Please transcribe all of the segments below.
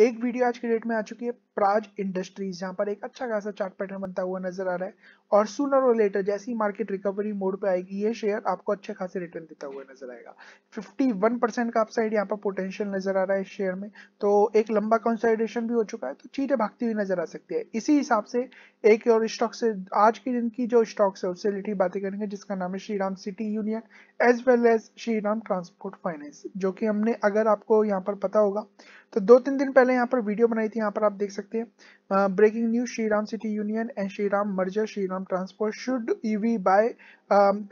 एक वीडियो आज के डेट में आ चुकी है प्राज इंडस्ट्रीज जहां पर एक अच्छा खासा चार्ट पैटर्न बनता हुआ नजर आ रहा है और सुनर और लेटर जैसे ही मार्केट रिकवरी मोड पे आएगी ये शेयर आपको अच्छे खासे रिटर्न देता हुआ नजर आएगा 51 परसेंट का अपसाइड यहां पर पोटेंशियल नजर आ रहा है इस शेयर में तो एक लंबा कंसल्टेशन भी हो चुका है तो चीजें भागती हुई नजर आ सकती है इसी हिसाब से एक और स्टॉक से आज के दिन की जो स्टॉक्स है उससे रिलेटेड बातें करेंगे जिसका नाम है Shri City Union as well as Shri Transport Finance जो की हमने अगर आपको यहाँ पर पता होगा तो दो तीन दिन पहले यहाँ पर वीडियो बनाई थी यहाँ पर आप देख सकते हैं breaking news Shriram City Union and Shriram merger Shriram Transport should we buy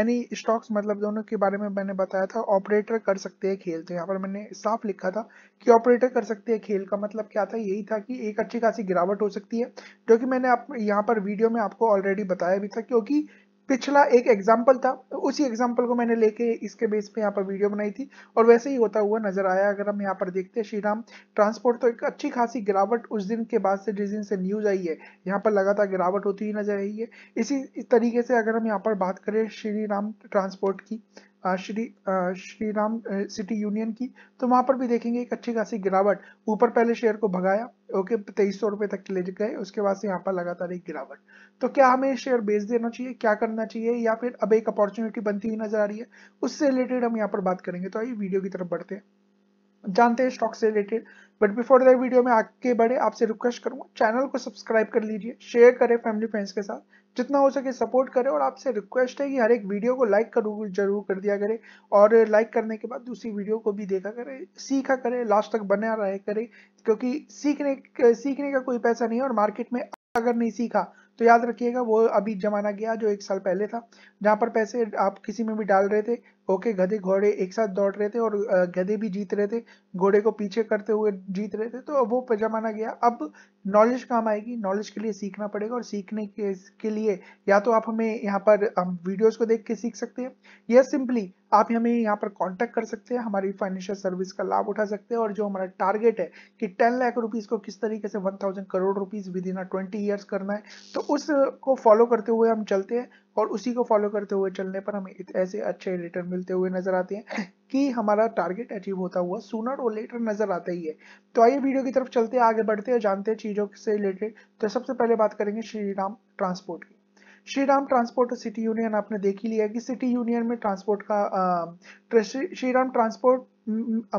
any stocks मतलब दोनों के बारे में मैंने बताया था ऑपरेटर कर सकते हैं खेल तो यहाँ पर मैंने साफ लिखा था कि ऑपरेटर कर सकते हैं खेल का मतलब क्या था यही था कि एक अच्छी खासी गिरावट हो सकती है जो कि मैंने आप यहाँ पर वीडियो में आपको ऑलरेडी बताया भी था क्योंकि पिछला एक एग्जाम्पल था उसी एग्जाम्पल को मैंने लेके इसके बेस पे यहाँ पर वीडियो बनाई थी और वैसे ही होता हुआ नजर आया अगर हम यहाँ पर देखते हैं श्रीराम ट्रांसपोर्ट तो एक अच्छी खासी गिरावट उस दिन के बाद से जिस दिन से न्यूज आई है यहाँ पर लगातार गिरावट होती हुई नजर आई है इसी तरीके से अगर हम यहाँ पर बात करें श्री राम ट्रांसपोर्ट की Shri Shriram City Union की तो वहां पर भी देखेंगे एक अच्छी खासी गिरावट ऊपर पहले शेयर को भगाया ओके तेईस सौ रुपए तक ले गए उसके बाद से यहाँ पर लगातार एक गिरावट तो क्या हमें शेयर बेच देना चाहिए क्या करना चाहिए या फिर अब एक अपॉर्चुनिटी बनती हुई नजर आ रही है उससे रिलेटेड हम यहाँ पर बात करेंगे तो आइए वीडियो की तरफ बढ़ते हैं जानते हैं स्टॉक से related but before that video में आगे बढ़े आपसे रिक्वेस्ट करूंगा चैनल को सब्सक्राइब कर लीजिए शेयर करें फैमिली फ्रेंड्स के साथ जितना हो सके सपोर्ट करें और आपसे रिक्वेस्ट है कि हर एक वीडियो को लाइक करूँ जरूर कर दिया करें और लाइक करने के बाद दूसरी वीडियो को भी देखा करें सीखा करें लास्ट तक बना रहे करें क्योंकि सीखने सीखने का कोई पैसा नहीं है और मार्केट में अगर नहीं सीखा तो याद रखिएगा वो अभी जमाना गया जो एक साल पहले था जहाँ पर पैसे आप किसी में भी डाल रहे थे ओके गधे घोड़े एक साथ दौड़ रहे थे और गधे भी जीत रहे थे घोड़े को पीछे करते हुए जीत रहे थे तो वो जमाना गया अब नॉलेज काम आएगी नॉलेज के लिए सीखना पड़ेगा और सीखने के, के लिए या तो आप हमें यहाँ पर हम वीडियोस को देख के सीख सकते हैं या सिंपली आप हमें यहाँ पर कांटेक्ट कर सकते हैं हमारी फाइनेंशियल सर्विस का लाभ उठा सकते हैं और जो हमारा टारगेट है कि टेन लाख रुपीज़ को किस तरीके से one thousand crore rupees within twenty years करना है तो उसको फॉलो करते हुए हम चलते हैं और उसी को फॉलो करते हुए चलने पर हमें ऐसे अच्छे रिटर्न मिलते हुए नजर आते हैं कि हमारा टारगेट अचीव होता हुआ सुनर और लेटर नजर आता ही है तो आइए वीडियो की तरफ चलते हैं आगे बढ़ते हैं जानते हैं चीजों से रिलेटेड तो सबसे पहले बात करेंगे श्री राम ट्रांसपोर्ट की श्री राम ट्रांसपोर्ट और सिटी यूनियन आपने देख ही लिया कि सिटी यूनियन में ट्रांसपोर्ट का श्री राम ट्रांसपोर्ट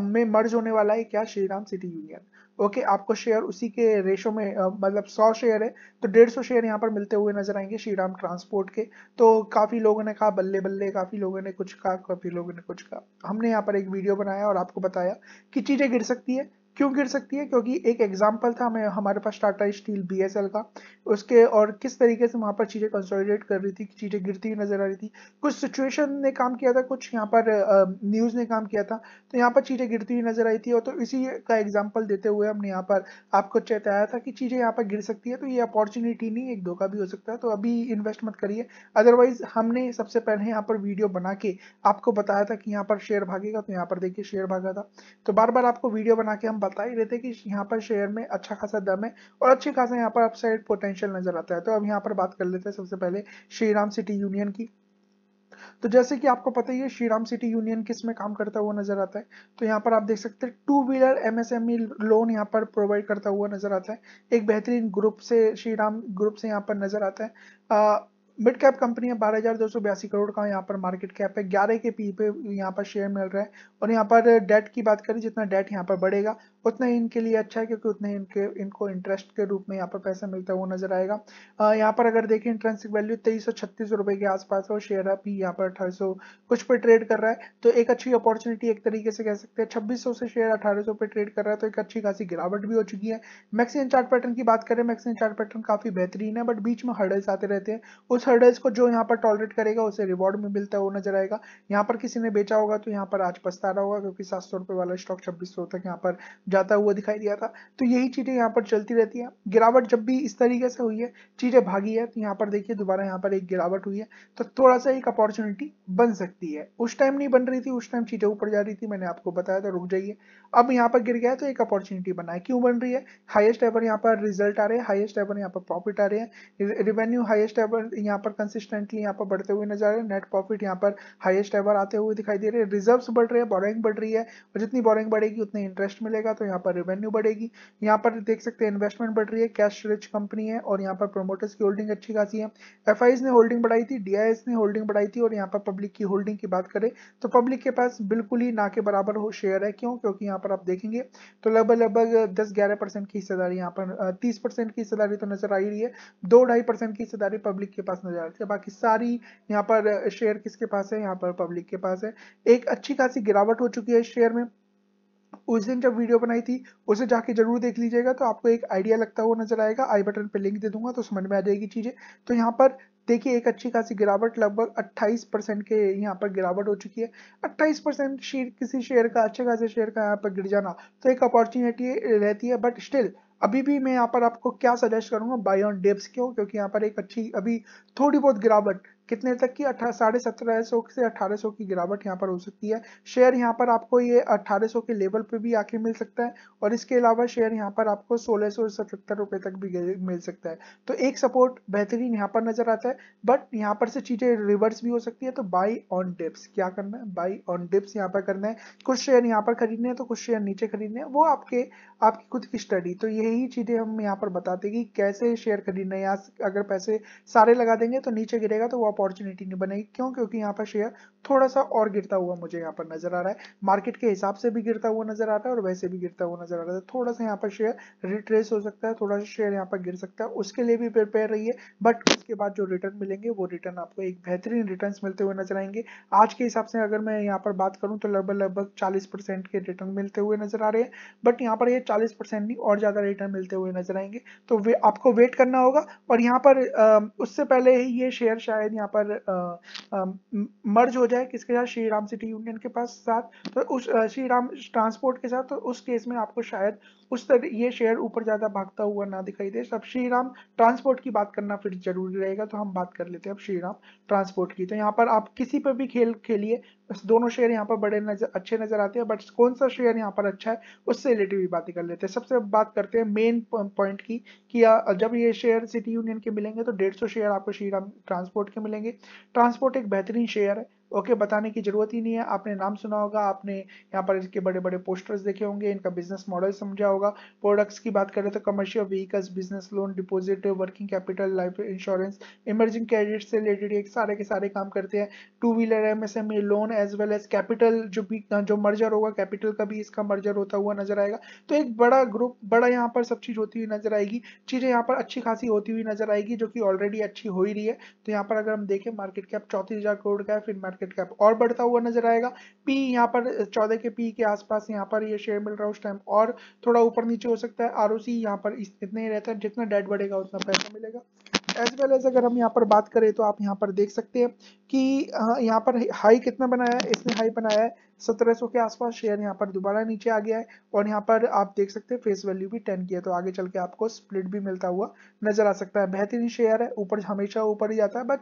में मर्ज होने वाला है क्या Shriram City Union okay आपको शेयर उसी के रेशो में मतलब सौ शेयर है तो डेढ़ सौ शेयर यहाँ पर मिलते हुए नजर आएंगे श्री राम ट्रांसपोर्ट के तो काफ़ी लोगों ने कहा बल्ले बल्ले काफ़ी लोगों ने कुछ कहा काफ़ी लोगों ने कुछ कहा हमने यहाँ पर एक वीडियो बनाया और आपको बताया कि चीज़ें गिर सकती है क्यों गिर सकती है क्योंकि एक एग्जाम्पल था हमें हमारे पास टाटा स्टील बी का उसके और किस तरीके से वहाँ पर चीज़ें कंसोलिडेट कर रही थी चीज़ें गिरती हुई नजर आ रही थी कुछ सिचुएशन ने काम किया था कुछ यहाँ पर न्यूज़ ने काम किया था तो यहाँ पर चीज़ें गिरती हुई नजर आई थी और तो इसी का एग्जाम्पल देते हुए हमने यहाँ पर आपको चेताया था कि चीज़ें यहाँ पर गिर सकती है तो ये अपॉर्चुनिटी नहीं एक धोखा भी हो सकता है तो अभी इन्वेस्ट मत करिए अदरवाइज हमने सबसे पहले यहाँ पर वीडियो बना के आपको बताया था कि यहाँ पर शेयर भागेगा तो यहाँ पर देखिए शेयर भागा था तो बार बार आपको वीडियो बना के हम बता ही रहे थे कि यहाँ पर शेयर में अच्छा खासा दम है और अच्छे खासा यहाँ पर अपसाइड पोटेंशियल नजर आता है तो अब यहाँ पर बात कर लेते हैं सबसे पहले श्रीराम सिटी यूनियन की तो जैसे कि आपको पता ही है श्रीराम सिटी यूनियन किस में काम करता हुआ नजर आता है तो यहाँ पर आप देख सकते हैं टू व्हीलर एमएसएमई लोन यहाँ पर प्रोवाइड करता हुआ नजर आता है एक बेहतरीन ग्रुप से श्रीराम ग्रुप से यहाँ पर नजर आता है आ, मिड कैप कंपनी है बारह हजार दो सौ बयासी करोड़ का यहाँ पर मार्केट कैप है ग्यारह के पी पे यहाँ पर शेयर मिल रहा है और यहाँ पर डेट की बात करें जितना डेट यहाँ पर बढ़ेगा उतना इनके लिए अच्छा है क्योंकि उतने इनके इनको इंटरेस्ट के रूप में यहाँ पर पैसा मिलता है वो नजर आएगा यहाँ पर अगर देखें इंट्रेंसिक वैल्यू तेईस सौ छत्तीस रुपए के आसपास और शेयर अभी यहाँ पर अठारह कुछ पे ट्रेड कर रहा है तो एक अच्छी अपॉर्चुनिटी एक तरीके से कह सकते हैं छब्बीस से शेयर अठारह पे ट्रेड कर रहा है तो एक अच्छी खासी गिरावट भी हो चुकी है मैक्सिमम चार्ट पैटर्न की बात करें मैक्सिमम चार्ट पैटर्न काफी बेहतरीन है बट बीच में हर्डल्स आते रहते हैं उस होल्डर्स को जो यहाँ पर टॉलरेट करेगा उसे रिवॉर्ड में मिलता है वो नजर आएगा यहाँ पर किसी ने बेचा होगा तो यहाँ पर आज पछता रहा होगा क्योंकि सात सौ रुपये वाला स्टॉक छब्बीस सौ तक यहाँ पर जाता हुआ दिखाई दिया था तो यही चीज़ें यहाँ पर चलती रहती है गिरावट जब भी इस तरीके से हुई है चीज़ें भागी है तो यहाँ पर देखिए दोबारा यहाँ पर एक गिरावट हुई है तो थोड़ा सा एक अपॉर्चुनिटी बन सकती है उस टाइम नहीं बन रही थी उस टाइम चीज़ें ऊपर जा रही थी मैंने आपको बताया था रुक जाइए अब यहाँ पर गिर गया तो एक अपॉर्चुनिटी बना है क्यों बन रही है हाइएस्ट एवर यहाँ पर रिजल्ट आ रहे हैं हाइएस्ट एवर यहाँ पर प्रॉफिट आ रहे हैं रेवेन्यू हाइएस्ट एवर यहाँ यहाँ पर कंसिस्टेंटली यहाँ पर बढ़ते हुए नजर आ रहे हैं नेट प्रॉफिट यहाँ पर हाईएस्ट एवर आते हुए दिखाई दे रहे हैं रिजर्व बढ़ रहे हैं बोरिंग बढ़ रही है और जितनी बोरिंग बढ़ेगी उतनी इंटरेस्ट मिलेगा तो यहाँ पर रेवेन्यू बढ़ेगी यहाँ पर देख सकते हैं इन्वेस्टमेंट बढ़ रही है कैश रिच कंपनी है और यहाँ पर प्रोमोटर्स की होल्डिंग अच्छी खासी है एफ ने होल्डिंग बढ़ाई थी डी ने होल्डिंग बढ़ाई थी और यहाँ पर पब्लिक की होल्डिंग की बात करें तो पब्लिक के पास बिल्कुल ही ना के बराबर हो शेयर है क्यों क्योंकि यहाँ पर आप देखेंगे तो लगभग लगभग दस ग्यारह परसेंट की हिस्सेदारी यहाँ पर तीस परसेंट की हिस्सेदारी तो नजर आ ही रही है दो ढाई परसेंट की हिस्सेदारी पब्लिक के पास नज़र आती है बाकी सारी यहाँ पर शेयर किसके पास है यहाँ पर पब्लिक के पास है एक अच्छी खासी गिरावट हो चुकी है शेयर में उस दिन जब वीडियो बनाई थी उसे जाके जरूर देख लीजिएगा तो आपको एक आइडिया लगता हुआ नजर आएगा आई बटन पे लिंक दे दूंगा तो समझ में आ जाएगी चीज़ें तो यहाँ पर देखिए एक अच्छी खासी गिरावट लगभग 28 परसेंट के यहाँ पर गिरावट हो चुकी है 28 परसेंट शेयर किसी शेयर का अच्छे खासे शेयर का यहाँ पर गिर जाना तो एक अपॉर्चुनिटी रहती है बट स्टिल अभी भी मैं यहाँ पर आपको क्या सजेस्ट करूंगा बाई ऑन डिप्स क्यों क्योंकि यहाँ पर एक अच्छी अभी थोड़ी बहुत गिरावट कितने तक की साढ़े सत्रह सौ से अठारह सौ की गिरावट यहाँ पर हो सकती है शेयर यहाँ पर आपको ये अठारह सौ के लेवल पे भी आके मिल सकता है और इसके अलावा शेयर यहाँ पर आपको सोलह सौ सतहत्तर रुपए तक भी मिल सकता है तो एक सपोर्ट बेहतरीन यहाँ पर नजर आता है बट यहाँ पर से चीजें रिवर्स भी हो सकती है तो बाई ऑन डिप्स क्या करना है बाई ऑन डिप्स यहाँ पर करना है कुछ शेयर यहाँ पर खरीदने हैं तो कुछ शेयर नीचे खरीदने हैं वो आपके आपकी खुद की स्टडी तो यही चीजें हम यहाँ पर बताते कि कैसे शेयर खरीदने या अगर पैसे सारे लगा देंगे तो नीचे गिरेगा तो वो अपॉर्चुनिटी नहीं बनेगी क्यों क्योंकि यहाँ पर शेयर थोड़ा सा और गिरता हुआ मुझे यहाँ पर नजर आ रहा है मार्केट के हिसाब से भी गिरता हुआ नजर आ रहा है और वैसे भी गिरता हुआ नजर आ रहा है थोड़ा सा यहाँ पर शेयर रिट्रेस हो सकता है थोड़ा सा शेयर यहाँ पर गिर सकता है उसके लिए भी प्रिपेयर है बट उसके बाद जो रिटर्न मिलेंगे वो रिटर्न आपको एक बेहतरीन रिटर्न मिलते हुए नजर आएंगे आज के हिसाब से अगर मैं यहाँ पर बात करूँ तो लगभग लगभग चालीस के रिटर्न मिलते हुए नजर आ रहे हैं बट यहाँ पर ये चालीस नहीं और ज्यादा रिटर्न मिलते हुए नजर आएंगे तो वे आपको वेट करना होगा और यहाँ पर उससे पहले ही ये शेयर शायद यहाँ यहाँ पर मर्ज हो जाए किसके साथ श्री राम सिटी यूनियन के पास साथ तो उस श्री राम ट्रांसपोर्ट के साथ तो उस केस में आपको शायद उस तरह ये शेयर ऊपर ज़्यादा भागता हुआ ना दिखाई दे अब श्री राम ट्रांसपोर्ट की बात करना फिर जरूरी रहेगा तो हम बात कर लेते हैं अब श्री राम ट्रांसपोर्ट की तो यहाँ पर आप किसी पर भी खेल खेलिए बस दोनों शेयर यहाँ पर बड़े नजर अच्छे नजर आते हैं बट कौन सा शेयर यहाँ पर अच्छा है उससे रिलेटिव भी बातें कर लेते हैं सबसे बात करते हैं मेन पॉइंट की कि जब ये शेयर सिटी यूनियन के मिलेंगे तो डेढ़ शेयर आपको श्री राम ट्रांसपोर्ट के मिलेंगे ट्रांसपोर्ट एक बेहतरीन शेयर है ओके बताने की जरूरत ही नहीं है आपने नाम सुना होगा आपने यहाँ पर इसके बड़े बड़े पोस्टर्स देखे होंगे इनका बिजनेस मॉडल समझा होगा प्रोडक्ट्स की बात करें तो commercial vehicles business loan deposit working capital life insurance emerging credit से रिलेटेड एक सारे के सारे काम करते हैं two wheeler M S M loan as well as capital जो भी जो मर्जर होगा कैपिटल का भी इसका मर्जर होता हुआ नजर आएगा तो एक बड़ा ग्रुप बड़ा यहाँ पर सब चीज होती हुई नजर आएगी चीजें यहाँ पर अच्छी खासी होती हुई नजर आएगी जो कि ऑलरेडी अच्छी हो ही रही है तो यहाँ पर अगर हम देखें मार्केट कैप चौंतीस करोड़ का है फिर मार्केट कैप और बढ़ता हुआ नजर आएगा पी यहाँ पर चौदह के पी के आसपास यहाँ पर ये शेयर मिल रहा है उस टाइम और थोड़ा ऊपर नीचे हो सकता है आर ओ सी यहाँ पर इतना ही रहता है जितना डेट बढ़ेगा उतना पैसा मिलेगा एज वेल एज अगर हम यहाँ पर बात करें तो आप यहाँ पर देख सकते हैं कि यहाँ पर हाई कितना बनाया है इसने हाई बनाया है 1700 के आसपास शेयर यहाँ पर दोबारा नीचे आ गया है और यहाँ पर आप देख सकते हैं फेस वैल्यू भी 10 की है तो आगे चल के आपको स्प्लिट भी मिलता हुआ नजर आ सकता है बेहतरीन शेयर है ऊपर हमेशा ऊपर ही जाता है बट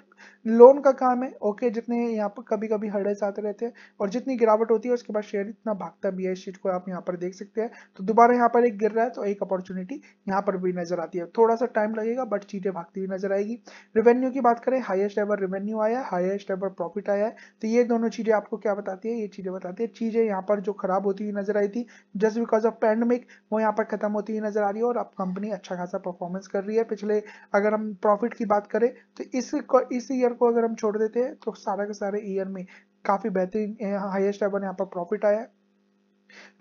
लोन का काम है ओके जितने यहाँ पर कभी कभी हड़े आते रहते हैं और जितनी गिरावट होती है उसके बाद शेयर इतना भागता भी है शीट को आप यहाँ पर देख सकते हैं तो दोबारा यहाँ पर एक गिर रहा है तो एक अपॉर्चुनिटी यहाँ पर भी नजर आती है थोड़ा सा टाइम लगेगा बट चीजें भागती हुई नजर आएगी रेवेन्यू की बात करें हाइएस्ट एवर रेवेन्यू आया हाइएस्ट एवर प्रॉफिट आया है तो ये दोनों चीजें आपको क्या बताती है ये चीजें बताते हैं चीज़ें यहाँ पर जो खराब होती हुई नजर आई थी जस्ट बिकॉज ऑफ पैंडमिक वो यहाँ पर खत्म होती हुई नजर आ रही है और अब कंपनी अच्छा खासा परफॉर्मेंस कर रही है पिछले अगर हम प्रॉफिट की बात करें तो इस इस ईयर को अगर हम छोड़ देते हैं तो सारा के सारे ईयर में काफ़ी बेहतरीन हाइएस्ट एवर यहाँ पर प्रॉफिट आया है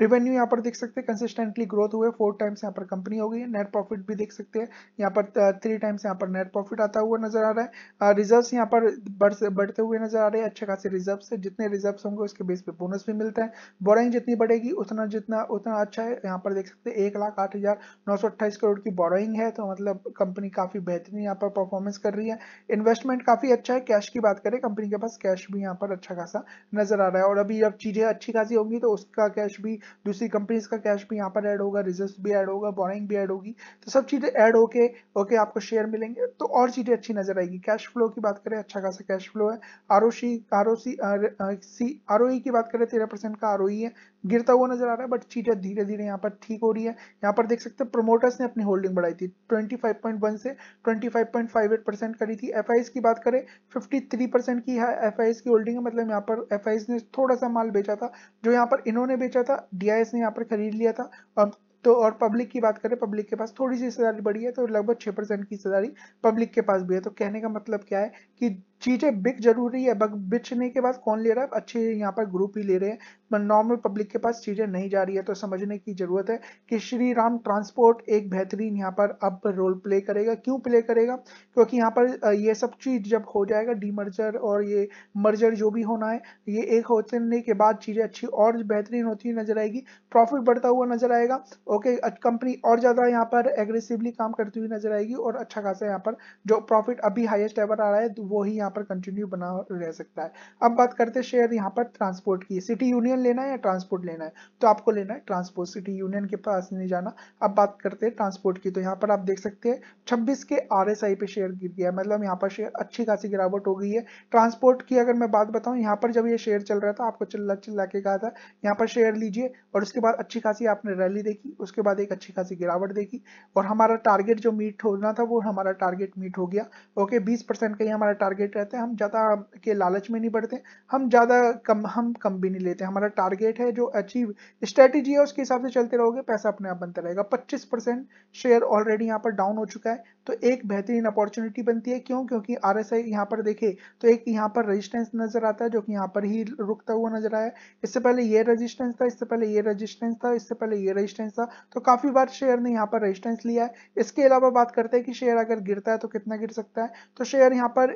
रिवेन्यू यहाँ पर देख सकते हैं कंसिस्टेंटली ग्रोथ हुए फोर टाइम्स यहाँ पर कंपनी हो गई है नेट प्रॉफिट भी देख सकते हैं यहाँ पर थ्री uh, टाइम्स यहाँ पर नेट प्रॉफिट आता हुआ नजर आ रहा है रिजर्व्स uh, यहाँ पर बढ़ते हुए नजर आ रहे हैं अच्छे खासे रिजर्व्स है जितने रिजर्व्स होंगे उसके बेस पे बोनस भी मिलता है बोरिंग जितनी बढ़ेगी उतना जितना उतना अच्छा है यहाँ पर देख सकते हैं एक लाख आठ हजार नौ सौ अट्ठाईस करोड़ की बोरिंग है तो मतलब कंपनी काफी बेहतरीन यहाँ पर परफॉर्मेंस कर रही है इन्वेस्टमेंट काफी अच्छा है कैश की बात करें कंपनी के पास कैश भी यहाँ पर अच्छा खासा नजर आ रहा है और अभी जब चीजें अच्छी खासी होंगी तो उसका कैश कैश भी दूसरी कंपनीज का कैश भी यहाँ पर ऐड होगा रिजर्व भी ऐड होगा बोरिंग भी ऐड होगी तो सब चीज़ें ऐड होके ओके आपको शेयर मिलेंगे तो और चीज़ें अच्छी नजर आएगी कैश फ्लो की बात करें अच्छा खासा कैश फ्लो है R O C R O C R O की बात करें तेरह परसेंट का आर e है गिरता हुआ नजर आ रहा है बट चीजें धीरे धीरे यहाँ पर ठीक हो रही है यहाँ पर देख सकते हैं प्रोमोटर्स ने अपनी होल्डिंग बढ़ाई थी 25.1 से 25.58 परसेंट करी थी एफ की बात करें 53 परसेंट की है एफ की होल्डिंग है मतलब यहाँ पर एफ ने थोड़ा सा माल बेचा था जो यहाँ पर इन्होंने बेचा था डी ने यहाँ पर खरीद लिया था और तो और पब्लिक की बात करें पब्लिक के पास थोड़ी सी हिस्सेदारी बढ़ी है तो लगभग छः परसेंट की हिस्सेदारी पब्लिक के पास भी है तो कहने का मतलब क्या है कि चीज़ें बिक जरूरी है बिचने के बाद कौन ले रहा है अच्छे यहाँ पर ग्रुप ही ले रहे हैं नॉर्मल पब्लिक के पास चीज़ें नहीं जा रही है तो समझने की ज़रूरत है कि श्री राम ट्रांसपोर्ट एक बेहतरीन यहाँ पर अब रोल प्ले करेगा क्यों प्ले करेगा क्योंकि यहाँ पर ये सब चीज़ जब हो जाएगा डीमर्जर और ये मर्जर जो भी होना है ये एक होने के बाद चीज़ें अच्छी और बेहतरीन होती नजर आएगी प्रॉफिट बढ़ता हुआ नजर आएगा ओके कंपनी और ज़्यादा यहाँ पर एग्रेसिवली काम करती हुई नजर आएगी और अच्छा खासा यहाँ पर जो प्रॉफिट अभी हाइएस्ट एवर आ रहा है वो ही यहाँ पर कंटिन्यू बना रह सकता है अब बात करते हैं शेयर यहाँ पर ट्रांसपोर्ट की सिटी यूनियन लेना है या ट्रांसपोर्ट लेना है तो आपको लेना है ट्रांसपोर्ट सिटी यूनियन के पास नहीं जाना अब बात करते हैं ट्रांसपोर्ट की तो यहाँ पर आप देख सकते हैं छब्बीस के आर पे शेयर गिर गया मतलब यहाँ पर शेयर अच्छी खासी गिरावट हो गई है ट्रांसपोर्ट की अगर मैं बात बताऊँ यहाँ पर जब ये शेयर चल रहा था आपको चिल्ला चिल्ला के कहा था यहाँ पर शेयर लीजिए और उसके बाद अच्छी खासी आपने रैली देखी उसके बाद एक अच्छी खासी गिरावट देखी और हमारा टारगेट जो मीट होना था वो हमारा टारगेट मीट हो गया ओके 20 परसेंट का ही हमारा टारगेट मोटिवेटेड रहते हैं हम ज़्यादा के लालच में नहीं बढ़ते हम ज़्यादा कम हम कम भी नहीं लेते हमारा टारगेट है जो अचीव स्ट्रेटेजी है उसके हिसाब से चलते रहोगे पैसा अपने आप बनता रहेगा पच्चीस परसेंट शेयर ऑलरेडी यहाँ पर डाउन हो चुका है तो एक बेहतरीन अपॉर्चुनिटी बनती है क्यों क्योंकि आर एस पर देखे तो एक यहाँ पर रजिस्टेंस नजर आता है जो कि यहाँ पर ही रुकता हुआ नजर आया इससे पहले ये रजिस्टेंस था इससे पहले ये रजिस्टेंस था इससे पहले ये रजिस्टेंस था तो काफी बार शेयर ने यहाँ पर रजिस्टेंस लिया है इसके अलावा बात करते हैं कि शेयर अगर गिरता है तो कितना गिर सकता है तो शेयर यहाँ पर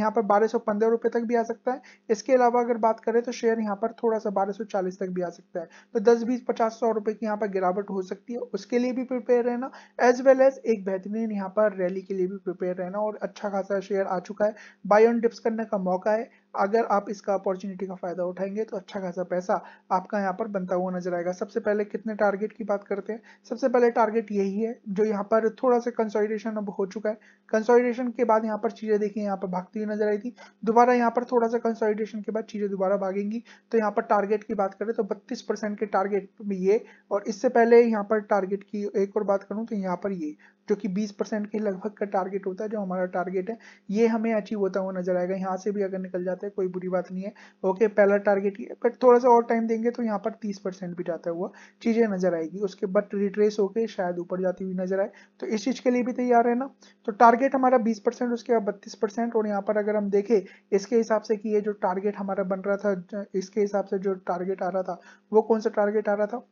यहाँ पर बारह सौ पंद्रह रुपए तक भी आ सकता है इसके अलावा अगर बात करें तो शेयर यहाँ पर थोड़ा सा बारह सौ चालीस तक भी आ सकता है तो दस बीस पचास सौ रुपए की यहाँ पर गिरावट हो सकती है उसके लिए भी प्रिपेयर रहना एज वेल एज एक बेहतरीन यहाँ पर रैली के लिए भी प्रिपेयर रहना और अच्छा खासा शेयर आ चुका है बाय ऑन डिप्स करने का मौका है अगर आप इसका अपॉर्चुनिटी का फायदा उठाएंगे तो अच्छा खासा पैसा आपका यहाँ पर बनता हुआ नजर आएगा सबसे पहले कितने टारगेट की बात करते हैं सबसे पहले टारगेट यही है जो यहाँ पर थोड़ा सा कंसोलिडेशन अब हो चुका है कंसोलिडेशन के बाद यहाँ पर चीजें देखिए यहाँ पर भागती हुई नजर आई थी दोबारा यहाँ पर थोड़ा सा कंसोलिडेशन के बाद चीजें दोबारा भागेंगी तो यहाँ पर टारगेट की बात करें तो बत्तीस के टारगेट ये और इससे पहले यहाँ पर टारगेट की एक और बात करूँ तो यहाँ पर ये जो कि 20 परसेंट के लगभग का टारगेट होता है जो हमारा टारगेट है ये हमें अचीव होता हुआ नजर आएगा यहाँ से भी अगर निकल जाता है कोई बुरी बात नहीं है ओके पहला टारगेट ही बट थोड़ा सा और टाइम देंगे तो यहाँ पर तीस परसेंट भी जाता हुआ चीजें नजर आएगी उसके बट रिट्रेस होकर शायद ऊपर जाती हुई नजर आए तो इस चीज के लिए भी तैयार है ना तो टारगेट हमारा बीस उसके बाद बत्तीस और यहाँ पर अगर हम देखें इसके हिसाब से कि ये जो टारगेट हमारा बन रहा था इसके हिसाब से जो टारगेट आ रहा था वो कौन सा टारगेट आ रहा था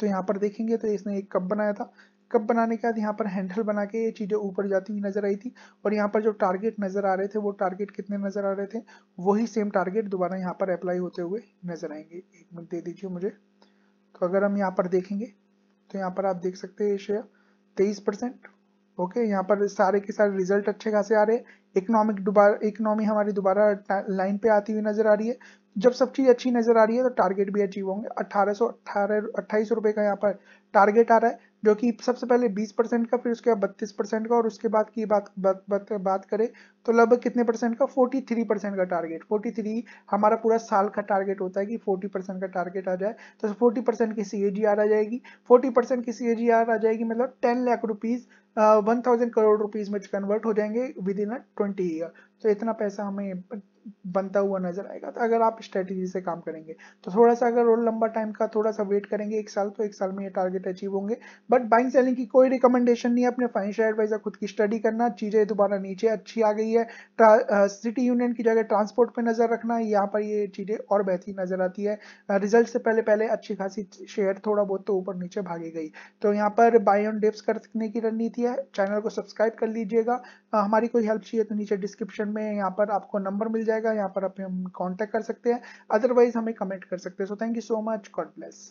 तो यहाँ पर देखेंगे तो इसने एक कप बनाया था कप बनाने के बाद यहाँ पर हैंडल बना के ये चीज़ें ऊपर जाती हुई नजर आई थी और यहाँ पर जो टारगेट नजर आ रहे थे वो टारगेट कितने नजर आ रहे थे वही सेम टारगेट दोबारा यहाँ पर अप्लाई होते हुए नजर आएंगे एक मिनट दे दीजिए मुझे तो अगर हम यहाँ पर देखेंगे तो यहाँ पर आप देख सकते हैं शेयर तेईस परसेंट ओके यहाँ पर सारे के सारे रिजल्ट अच्छे खासे आ रहे हैं इकोनॉमिक दोबारा इकोनॉमी हमारी दोबारा लाइन पे आती हुई नजर आ रही है जब सब चीज़ अच्छी नजर आ रही है तो टारगेट भी अचीव होंगे अठारह सौ अट्ठारह अट्ठाईस रुपए का यहाँ पर टारगेट आ रहा है जो कि सबसे पहले 20 परसेंट का फिर उसके बाद 32 परसेंट का और उसके बाद की बात बात, बात, बात करें तो लगभग कितने परसेंट का 43 परसेंट का टारगेट 43 हमारा पूरा साल का टारगेट होता है कि 40 परसेंट का टारगेट आ जाए तो 40 परसेंट की सी आ जाएगी 40 परसेंट की सी आ जाएगी मतलब ten lakh rupees one thousand crore rupees में कन्वर्ट हो जाएंगे within a twenty year तो इतना पैसा हमें बनता हुआ नजर आएगा तो अगर आप स्ट्रेटेजी से काम करेंगे तो थोड़ा सा अगर और लंबा टाइम का थोड़ा सा वेट करेंगे एक साल तो एक साल में ये टारगेट अचीव होंगे बट बाइंग सेलिंग की कोई रिकमेंडेशन नहीं है अपने फाइनेंशियल एडवाइजर खुद की स्टडी करना चीज़ें दोबारा नीचे अच्छी आ गई है सिटी यूनियन की जगह ट्रांसपोर्ट पर नज़र रखना यहाँ पर ये चीज़ें और बेहतरी नज़र आती है रिजल्ट से पहले पहले अच्छी खासी शेयर थोड़ा बहुत तो ऊपर नीचे भागी गई तो यहाँ पर बाई ऑन डिप्स करने की रणनीति है चैनल को सब्सक्राइब कर लीजिएगा हमारी कोई हेल्प चाहिए तो नीचे डिस्क्रिप्शन में यहाँ पर आपको नंबर मिल जाएगा यहाँ पर आप हम कॉन्टैक्ट कर सकते हैं अदरवाइज हमें कमेंट कर सकते हैं so thank you so much God bless